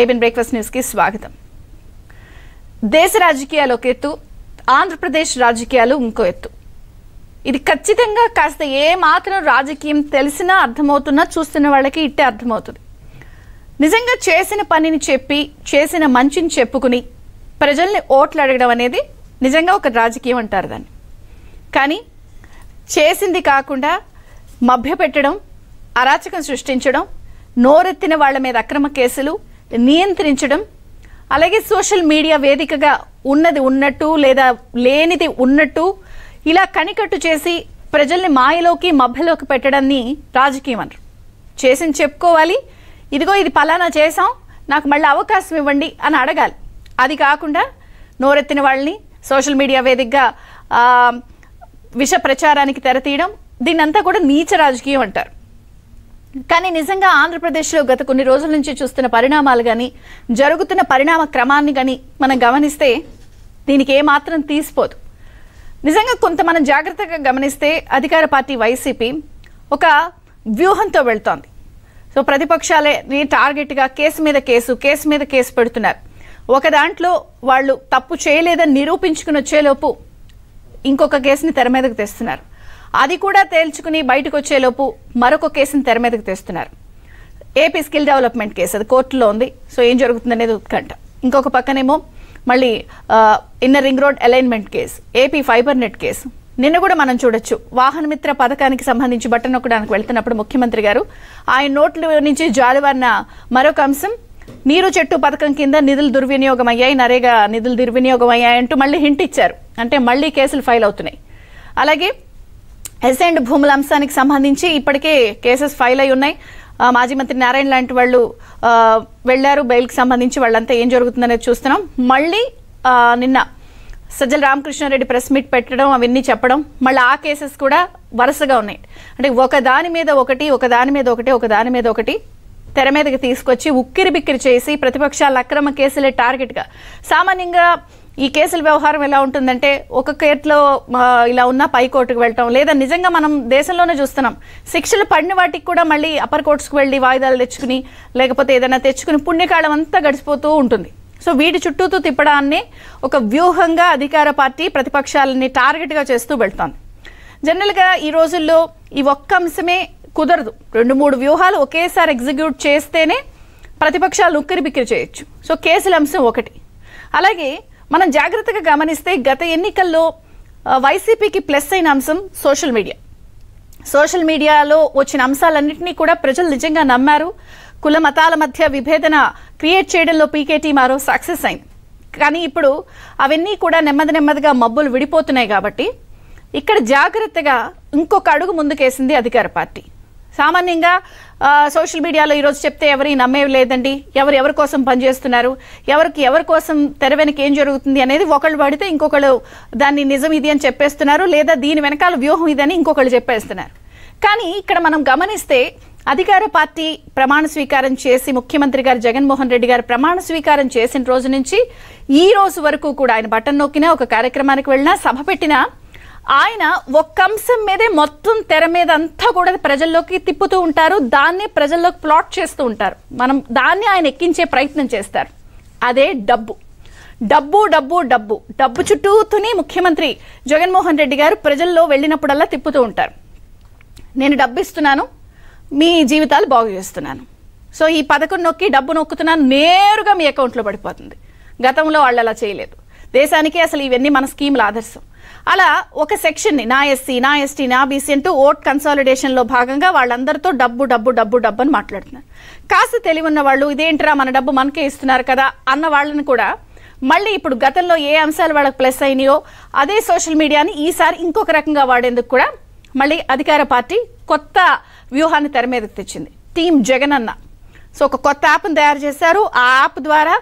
ABN breakfast న్యూస్కి స్వాగతం దేశ రాజకీయాలు ఒక ఎత్తు ఆంధ్రప్రదేశ్ రాజకీయాలు ఇంకో ఎత్తు ఇది ఖచ్చితంగా కాస్త ఏ మాత్రం రాజకీయం తెలిసినా అర్థమవుతున్నా చూస్తున్న వాళ్ళకి ఇట్టే అర్థమవుతుంది నిజంగా చేసిన పనిని చెప్పి చేసిన మంచిని చెప్పుకుని ప్రజల్ని ఓట్లు అడగడం అనేది నిజంగా ఒక రాజకీయం అంటారు దాన్ని కానీ చేసింది కాకుండా మభ్యపెట్టడం అరాచకం సృష్టించడం నోరెత్తిన వాళ్ళ మీద అక్రమ కేసులు నియంత్రించడం అలాగే సోషల్ మీడియా వేదికగా ఉన్నది ఉన్నట్టు లేదా లేనిది ఉన్నట్టు ఇలా కనికట్టు చేసి ప్రజల్ని మాయలోకి మభ్యలోకి పెట్టడాన్ని రాజకీయం అంటారు చేసింది చెప్పుకోవాలి ఇదిగో ఇది పలానా చేసాం నాకు మళ్ళీ అవకాశం ఇవ్వండి అని అడగాలి అది కాకుండా నోరెత్తిన వాళ్ళని సోషల్ మీడియా వేదికగా విష ప్రచారానికి తెరతీయడం దీన్నంతా కూడా నీచ రాజకీయం అంటారు కానీ నిజంగా ఆంధ్రప్రదేశ్లో గత కొన్ని రోజుల నుంచి చూస్తున్న పరిణామాలు కానీ జరుగుతున్న పరిణామ క్రమాన్ని కానీ మనం గమనిస్తే దీనికి ఏమాత్రం తీసిపోదు నిజంగా కొంత మనం జాగ్రత్తగా గమనిస్తే అధికార పార్టీ వైసీపీ ఒక వ్యూహంతో వెళ్తోంది సో ప్రతిపక్షాలని టార్గెట్గా కేసు మీద కేసు కేసు మీద కేసు పెడుతున్నారు ఒక దాంట్లో వాళ్ళు తప్పు చేయలేదని నిరూపించుకుని వచ్చేలోపు ఇంకొక కేసుని తెర మీదకు తెస్తున్నారు అది కూడా తేల్చుకుని బయటకు వచ్చేలోపు మరొక కేసును తెర మీదకు తెస్తున్నారు ఏపీ స్కిల్ డెవలప్మెంట్ కేసు అది కోర్టులో ఉంది సో ఏం జరుగుతుందనేది ఉత్కంఠ ఇంకొక పక్కనేమో మళ్ళీ inner ring road alignment case AP fibre net case నిన్న కూడా మనం చూడొచ్చు వాహనమిత్ర పథకానికి సంబంధించి బట్టను నొక్కడానికి వెళ్తున్నప్పుడు ముఖ్యమంత్రి గారు ఆయన నోట్ల నుంచి జాలివారిన మరొక అంశం నీరు చెట్టు పథకం కింద నిధులు దుర్వినియోగం అయ్యాయి నరేగా నిధులు దుర్వినియోగం అయ్యాయి అంటూ మళ్ళీ హింట్ ఇచ్చారు అంటే మళ్ళీ కేసులు ఫైల్ అవుతున్నాయి అలాగే ఎస్ అండ్ భూముల అంశానికి సంబంధించి ఇప్పటికే కేసెస్ ఫైల్ అయి ఉన్నాయి మాజీ మంత్రి నారాయణ లాంటి వాళ్ళు వెళ్లారు బెయిల్కి సంబంధించి వాళ్ళంతా ఏం జరుగుతుందనేది చూస్తున్నాం మళ్ళీ నిన్న సజ్జల రామకృష్ణారెడ్డి ప్రెస్ మీట్ పెట్టడం అవన్నీ చెప్పడం మళ్ళీ ఆ కేసెస్ కూడా వరుసగా ఉన్నాయి అంటే ఒక దాని మీద ఒకటి ఒక దాని మీద ఒకటి ఒక దాని మీద ఒకటి తెర మీదకి తీసుకొచ్చి ఉక్కిరి బిక్కిరి చేసి ప్రతిపక్షాల అక్రమ కేసులే టార్గెట్గా సామాన్యంగా ఈ కేసుల వ్యవహారం ఎలా ఉంటుందంటే ఒక కేర్లో ఇలా ఉన్నా పై కోర్టుకు వెళ్ళటం లేదా నిజంగా మనం దేశంలోనే చూస్తున్నాం శిక్షలు పడిన వాటికి కూడా మళ్ళీ అప్పర్ కోర్ట్స్కి వెళ్ళి వాయిదాలు తెచ్చుకుని లేకపోతే ఏదైనా తెచ్చుకుని పుణ్యకాలం అంతా గడిచిపోతూ ఉంటుంది సో వీటి చుట్టూతో తిప్పడాన్ని ఒక వ్యూహంగా అధికార పార్టీ ప్రతిపక్షాలని టార్గెట్గా చేస్తూ వెళ్తోంది జనరల్గా ఈ రోజుల్లో ఈ ఒక్క అంశమే కుదరదు రెండు మూడు వ్యూహాలు ఒకేసారి ఎగ్జిక్యూట్ చేస్తేనే ప్రతిపక్షాలు ఉక్కిరి బిక్కిరి చేయొచ్చు సో కేసుల అంశం ఒకటి అలాగే మనం జాగ్రత్తగా గమనిస్తే గత ఎన్నికల్లో వైసీపీకి ప్లస్ అయిన అంశం సోషల్ మీడియా సోషల్ మీడియాలో వచ్చిన అంశాలన్నింటినీ కూడా ప్రజలు నిజంగా నమ్మారు కుల మతాల మధ్య విభేదన క్రియేట్ చేయడంలో పీకేటీ మరో సక్సెస్ అయింది కానీ ఇప్పుడు అవన్నీ కూడా నెమ్మది నెమ్మదిగా మబ్బులు విడిపోతున్నాయి కాబట్టి ఇక్కడ జాగ్రత్తగా ఇంకొక అడుగు ముందుకేసింది అధికార పార్టీ సామాన్యంగా సోషల్ మీడియాలో ఈరోజు చెప్తే ఎవరి నమ్మేవి లేదండి ఎవరు ఎవరి కోసం పనిచేస్తున్నారు ఎవరికి ఎవరి కోసం తెర వెనక ఏం జరుగుతుంది అనేది ఒకళ్ళు పడితే ఇంకొకళ్ళు దాన్ని నిజం ఇది అని చెప్పేస్తున్నారు లేదా దీని వెనకాల వ్యూహం ఇదని ఇంకొకళ్ళు చెప్పేస్తున్నారు కానీ ఇక్కడ మనం గమనిస్తే అధికార పార్టీ ప్రమాణ స్వీకారం చేసి ముఖ్యమంత్రి గారు జగన్మోహన్ రెడ్డి గారు ప్రమాణ స్వీకారం చేసిన రోజు నుంచి ఈ రోజు వరకు కూడా ఆయన బటన్ నొక్కినా ఒక కార్యక్రమానికి వెళ్ళినా సభ పెట్టినా ఆయన ఒక్క అంశం మీదే మొత్తం తెర మీద అంతా కూడా ప్రజల్లోకి తిప్పుతూ ఉంటారు దాన్ని ప్రజల్లోకి ప్లాట్ చేస్తూ ఉంటారు మనం దాన్ని ఆయన ఎక్కించే ప్రయత్నం చేస్తారు అదే డబ్బు డబ్బు డబ్బు డబ్బు డబ్బు చుట్టూతోనే ముఖ్యమంత్రి జగన్మోహన్ రెడ్డి గారు ప్రజల్లో వెళ్ళినప్పుడల్లా తిప్పుతూ ఉంటారు నేను డబ్బు ఇస్తున్నాను మీ జీవితాలు బాగు చేస్తున్నాను సో ఈ పథకం నొక్కి డబ్బు నొక్కుతున్నాను నేరుగా మీ అకౌంట్లో పడిపోతుంది గతంలో వాళ్ళు అలా చేయలేదు దేశానికి అసలు ఇవన్నీ మన స్కీముల ఆదర్శం అలా ఒక సెక్షన్ని నా ఎస్సీ నా ఎస్టీ నా బీసీ అంటూ ఓట్ కన్సాలిడేషన్లో భాగంగా వాళ్ళందరితో డబ్బు డబ్బు డబ్బు డబ్బు అని మాట్లాడుతున్నారు కాస్త తెలివి ఉన్న వాళ్ళు ఇదేంటిరా మన డబ్బు మనకే ఇస్తున్నారు కదా అన్న వాళ్ళని కూడా మళ్ళీ ఇప్పుడు గతంలో ఏ అంశాలు వాళ్ళకి ప్లస్ అయినాయో అదే సోషల్ మీడియాని ఈసారి ఇంకొక రకంగా వాడేందుకు కూడా మళ్ళీ అధికార పార్టీ కొత్త వ్యూహాన్ని తెర మీదకి తెచ్చింది టీం జగన్ అన్న సో ఒక కొత్త యాప్ని తయారు చేశారు ఆ యాప్ ద్వారా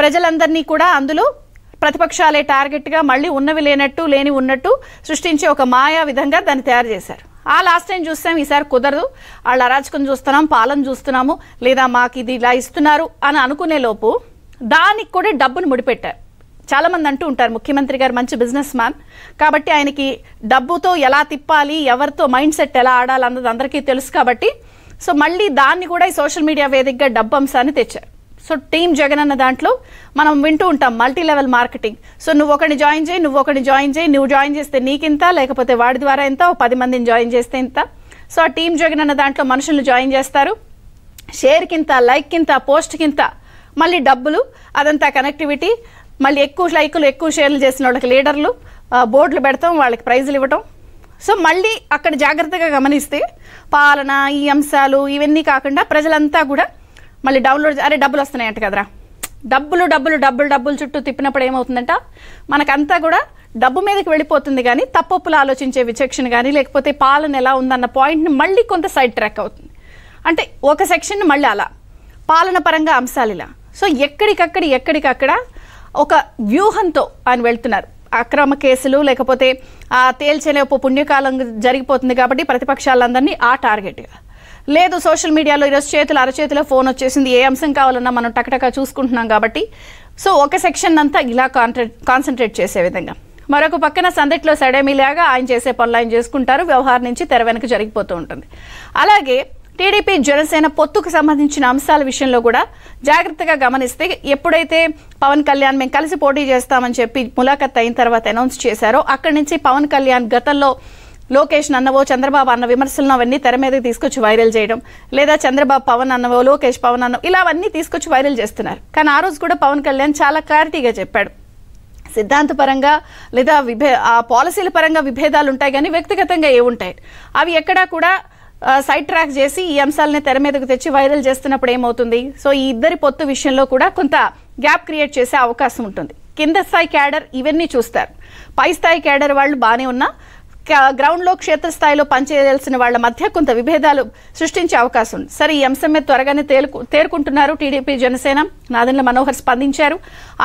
ప్రజలందరినీ కూడా అందులో ప్రతిపక్షాలే టార్గెట్గా మళ్ళీ ఉన్నవి లేనట్టు లేని ఉన్నట్టు సృష్టించే ఒక మాయా విధంగా దాన్ని తయారు చేశారు ఆ లాస్ట్ టైం చూస్తాం ఈసారి కుదరదు వాళ్ళ అరాచకం చూస్తున్నాం పాలన చూస్తున్నాము లేదా మాకు ఇది ఇలా ఇస్తున్నారు అని అనుకునే లోపు దానికి కూడా డబ్బును ముడిపెట్టారు చాలామంది అంటూ ఉంటారు ముఖ్యమంత్రి గారు మంచి బిజినెస్ మ్యాన్ కాబట్టి ఆయనకి డబ్బుతో ఎలా తిప్పాలి ఎవరితో మైండ్ సెట్ ఎలా ఆడాలి అన్నది అందరికీ తెలుసు కాబట్టి సో మళ్ళీ దాన్ని కూడా ఈ సోషల్ మీడియా వేదికగా డబ్బు అంశాన్ని తెచ్చారు సో టీమ్ జగన్ అన్న దాంట్లో మనం వింటూ ఉంటాం మల్టీ లెవెల్ మార్కెటింగ్ సో నువ్వు ఒకటి జాయిన్ చేయి నువ్వు ఒకటి జాయిన్ చేయి నువ్వు జాయిన్ చేస్తే నీకింత లేకపోతే వాడి ద్వారా ఎంత పది మందిని జాయిన్ చేస్తే ఇంత సో ఆ టీమ్ జగన్ అన్న దాంట్లో మనుషులు జాయిన్ చేస్తారు షేర్ కింత లైక్ కింత పోస్ట్ కింత మళ్ళీ డబ్బులు అదంతా కనెక్టివిటీ మళ్ళీ ఎక్కువ లైకులు ఎక్కువ షేర్లు చేసిన వాళ్ళకి లీడర్లు బోర్డులు పెడతాం వాళ్ళకి ప్రైజులు ఇవ్వటం సో మళ్ళీ అక్కడ జాగ్రత్తగా గమనిస్తే పాలన ఈ అంశాలు ఇవన్నీ కాకుండా ప్రజలంతా కూడా మళ్ళీ డౌన్లోడ్ అరే డబ్బులు వస్తున్నాయంట కదరా డబ్బులు డబ్బులు డబ్బులు డబ్బులు చుట్టూ తిప్పినప్పుడు ఏమవుతుందంట మనకంతా కూడా డబ్బు మీదకి వెళ్ళిపోతుంది కానీ తప్పప్పులు ఆలోచించే విచక్షణ కానీ లేకపోతే పాలన ఎలా ఉందన్న పాయింట్ని మళ్ళీ కొంత సైడ్ ట్రాక్ అవుతుంది అంటే ఒక సెక్షన్ మళ్ళీ అలా పాలన పరంగా అంశాలు ఇలా సో ఎక్కడికక్కడ ఎక్కడికక్కడ ఒక వ్యూహంతో ఆయన వెళ్తున్నారు అక్రమ కేసులు లేకపోతే తేల్చలేపు పుణ్యకాలం జరిగిపోతుంది కాబట్టి ప్రతిపక్షాలందరినీ ఆ టార్గెట్గా లేదు సోషల్ మీడియాలో ఈరోజు చేతులు అరచేతిలో ఫోన్ వచ్చేసింది ఏ అంశం కావాలన్నా మనం టకటక చూసుకుంటున్నాం కాబట్టి సో ఒక సెక్షన్ అంతా ఇలా కాన్సన్ట్రేట్ చేసే విధంగా మరొక పక్కన సందట్లో సడేమిలాగా ఆయన చేసే పనులు ఆయన చేసుకుంటారు వ్యవహారం నుంచి తెర వెనక జరిగిపోతూ ఉంటుంది అలాగే టీడీపీ జనసేన పొత్తుకు సంబంధించిన అంశాల విషయంలో కూడా జాగ్రత్తగా గమనిస్తే ఎప్పుడైతే పవన్ కళ్యాణ్ మేము కలిసి పోటీ చేస్తామని చెప్పి ములాఖత్ అయిన తర్వాత అనౌన్స్ చేశారో అక్కడి నుంచి పవన్ కళ్యాణ్ గతంలో లోకేష్ అన్నవో చంద్రబాబు అన్న విమర్శలను అవన్నీ తెర మీదకి తీసుకొచ్చి వైరల్ చేయడం లేదా చంద్రబాబు పవన్ అన్నవో లోకేష్ పవన్ అన్నవో ఇలా అవన్నీ తీసుకొచ్చి వైరల్ చేస్తున్నారు కానీ ఆ రోజు కూడా పవన్ కళ్యాణ్ చాలా క్లారిటీగా చెప్పాడు సిద్ధాంతపరంగా లేదా విభే ఆ పాలసీల పరంగా విభేదాలు ఉంటాయి కానీ వ్యక్తిగతంగా ఏముంటాయి అవి ఎక్కడా కూడా సైడ్ ట్రాక్ చేసి ఈ అంశాలనే తెర మీదకు తెచ్చి వైరల్ చేస్తున్నప్పుడు ఏమవుతుంది సో ఈ ఇద్దరి పొత్తు విషయంలో కూడా కొంత గ్యాప్ క్రియేట్ చేసే అవకాశం ఉంటుంది కింద స్థాయి క్యాడర్ ఇవన్నీ చూస్తారు పై స్థాయి క్యాడర్ వాళ్ళు బాగానే ఉన్నా గ్రౌండ్లో క్షేత్రస్థాయిలో పనిచేయాల్సిన వాళ్ల మధ్య కొంత విభేదాలు సృష్టించే అవకాశం ఉంది సరే ఈ అంశం మీద త్వరగానే తేలుకు తేరుకుంటున్నారు టీడీపీ జనసేన నాదన్ల మనోహర్ స్పందించారు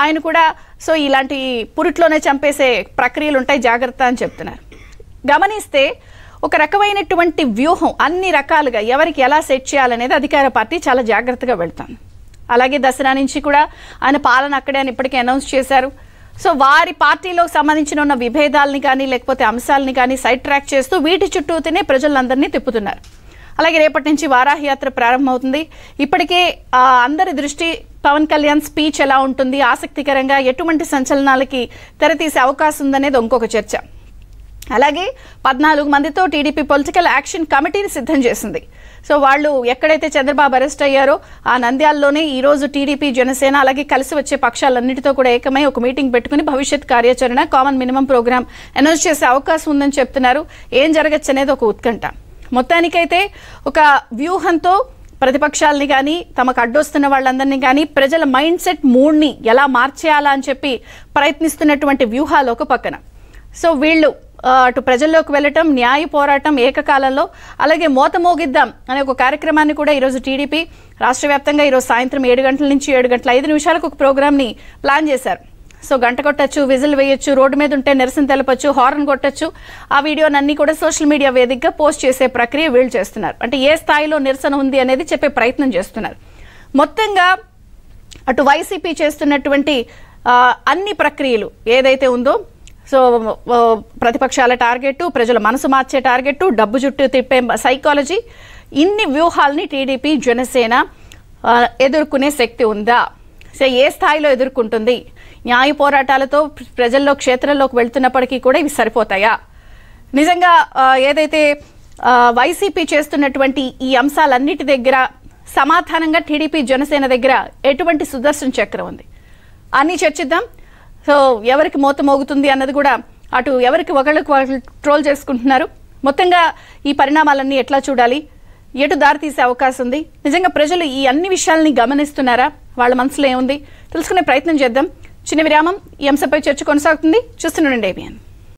ఆయన కూడా సో ఇలాంటి పురిట్లోనే చంపేసే ప్రక్రియలు ఉంటాయి జాగ్రత్త అని చెప్తున్నారు గమనిస్తే ఒక రకమైనటువంటి వ్యూహం అన్ని రకాలుగా ఎవరికి ఎలా సెట్ చేయాలనేది అధికార పార్టీ చాలా జాగ్రత్తగా వెళ్తాను అలాగే దసరా నుంచి కూడా ఆయన పాలన అక్కడే అని ఇప్పటికే అనౌన్స్ చేశారు సో వారి పార్టీలో సంబంధించిన ఉన్న విభేదాలని కానీ లేకపోతే అంశాలని కానీ సైడ్ ట్రాక్ చేస్తూ వీటి చుట్టూతోనే ప్రజలందరినీ తిప్పుతున్నారు అలాగే రేపటి నుంచి వారాహి యాత్ర ప్రారంభమవుతుంది ఇప్పటికే అందరి దృష్టి పవన్ కళ్యాణ్ స్పీచ్ ఎలా ఉంటుంది ఆసక్తికరంగా ఎటువంటి సంచలనాలకి తెరతీసే అవకాశం ఉందనేది ఇంకొక చర్చ అలాగే పద్నాలుగు మందితో టీడీపీ పొలిటికల్ యాక్షన్ కమిటీని సిద్ధం చేసింది సో వాళ్ళు ఎక్కడైతే చంద్రబాబు అరెస్ట్ అయ్యారో ఆ నంద్యాల్లోనే ఈరోజు టీడీపీ జనసేన అలాగే కలిసి వచ్చే పక్షాలన్నింటితో కూడా ఏకమై ఒక మీటింగ్ పెట్టుకుని భవిష్యత్ కార్యాచరణ కామన్ మినిమం ప్రోగ్రామ్ అనౌన్స్ చేసే అవకాశం ఉందని చెప్తున్నారు ఏం జరగచ్చు అనేది ఒక ఉత్కంఠ మొత్తానికైతే ఒక వ్యూహంతో ప్రతిపక్షాలని కానీ తమకు అడ్డొస్తున్న వాళ్ళందరినీ కానీ ప్రజల మైండ్ సెట్ మూడ్ని ఎలా మార్చేయాలా అని చెప్పి ప్రయత్నిస్తున్నటువంటి వ్యూహాలు ఒక పక్కన సో వీళ్ళు అటు ప్రజల్లోకి వెళ్ళటం న్యాయ పోరాటం ఏకకాలంలో అలాగే మోత మోగిద్దాం అనే ఒక కార్యక్రమాన్ని కూడా ఈరోజు టీడీపీ రాష్ట్ర వ్యాప్తంగా ఈరోజు సాయంత్రం ఏడు గంటల నుంచి ఏడు గంటల ఐదు నిమిషాలకు ఒక ప్రోగ్రామ్ని ప్లాన్ చేశారు సో గంట కొట్టచ్చు విజిల్ వేయొచ్చు రోడ్డు మీద ఉంటే నిరసన తెలపచ్చు హార్న్ కొట్టచ్చు ఆ వీడియోనన్నీ కూడా సోషల్ మీడియా వేదికగా పోస్ట్ చేసే ప్రక్రియ వీళ్ళు చేస్తున్నారు అంటే ఏ స్థాయిలో నిరసన ఉంది అనేది చెప్పే ప్రయత్నం చేస్తున్నారు మొత్తంగా అటు వైసీపీ చేస్తున్నటువంటి అన్ని ప్రక్రియలు ఏదైతే ఉందో సో ప్రతిపక్షాల టార్గెట్ ప్రజల మనసు మార్చే టార్గెట్ డబ్బు జుట్టు తిప్పే సైకాలజీ ఇన్ని వ్యూహాలని టీడీపీ జనసేన ఎదుర్కొనే శక్తి ఉందా సో ఏ స్థాయిలో ఎదుర్కొంటుంది న్యాయ పోరాటాలతో ప్రజల్లో క్షేత్రంలోకి వెళ్తున్నప్పటికీ కూడా ఇవి సరిపోతాయా నిజంగా ఏదైతే వైసీపీ చేస్తున్నటువంటి ఈ అంశాలన్నిటి దగ్గర సమాధానంగా టీడీపీ జనసేన దగ్గర ఎటువంటి సుదర్శన చక్రం ఉంది అన్నీ చర్చిద్దాం సో ఎవరికి మూత మోగుతుంది అన్నది కూడా అటు ఎవరికి ఒకళ్ళకి వాళ్ళు ట్రోల్ చేసుకుంటున్నారు మొత్తంగా ఈ పరిణామాలన్నీ ఎట్లా చూడాలి ఎటు దారి తీసే అవకాశం ఉంది నిజంగా ప్రజలు ఈ అన్ని విషయాల్ని గమనిస్తున్నారా వాళ్ళ మనసులో ఏముంది తెలుసుకునే ప్రయత్నం చేద్దాం చిన్న విరామం ఈ అంశంపై చర్చ కొనసాగుతుంది చూస్తుండండి ఏబిఎన్